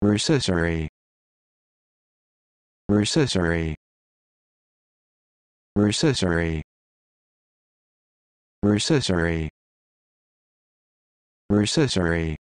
Recessory. Recessory. Recessory. Recessory. Recessory.